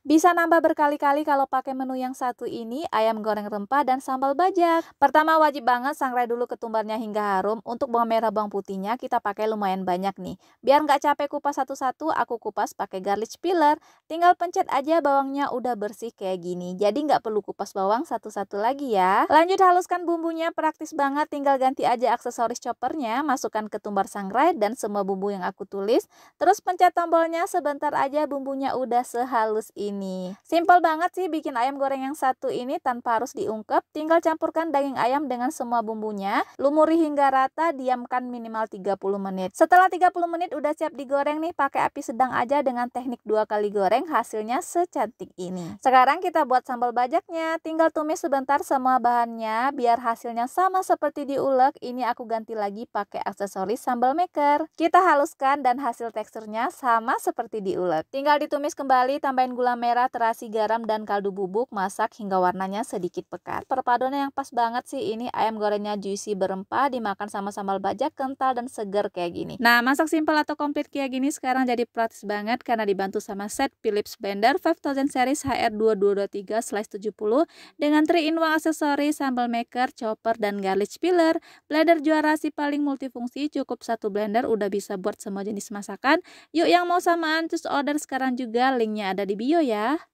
Bisa nambah berkali-kali kalau pakai menu yang satu ini, ayam goreng rempah dan sambal bajak. Pertama wajib banget sangrai dulu ketumbarnya hingga harum. Untuk bawang merah bawang putihnya kita pakai lumayan banyak nih. Biar nggak capek kupas satu-satu, aku kupas pakai garlic peeler. Tinggal pencet aja bawangnya udah bersih kayak gini. Jadi nggak perlu kupas bawang satu-satu lagi ya. Lanjut haluskan bumbunya, praktis banget. Tinggal ganti aja aksesoris choppernya, masukkan ketumbar sangrai dan semua bumbu yang aku tulis. Terus pencet tombolnya, sebentar aja bumbunya udah sehalus ini ini. Simple banget sih bikin ayam goreng yang satu ini tanpa harus diungkep. Tinggal campurkan daging ayam dengan semua bumbunya. Lumuri hingga rata, diamkan minimal 30 menit. Setelah 30 menit udah siap digoreng nih pakai api sedang aja dengan teknik dua kali goreng hasilnya secantik ini. Sekarang kita buat sambal bajaknya. Tinggal tumis sebentar semua bahannya biar hasilnya sama seperti diulek. Ini aku ganti lagi pakai aksesoris sambal maker. Kita haluskan dan hasil teksturnya sama seperti diulek. Tinggal ditumis kembali tambahin gula merah, terasi garam, dan kaldu bubuk. Masak hingga warnanya sedikit pekat. Perpaduan yang pas banget sih ini ayam gorengnya juicy berempah, dimakan sama sambal bajak, kental, dan seger kayak gini. Nah, masak simpel atau komplit kayak gini sekarang jadi praktis banget karena dibantu sama set Philips Blender 5000 series HR2223/70 slice dengan 3 in 1 aksesori, sambal maker, chopper, dan garlic peeler. Blender juara sih paling multifungsi, cukup satu blender udah bisa buat semua jenis masakan. Yuk yang mau samaan terus order sekarang juga, linknya ada di bio ya ya.